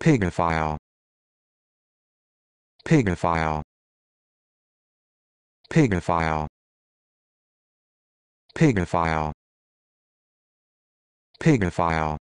Pigophile. Pigophile. Pigophile. Pigophile. Pigophile.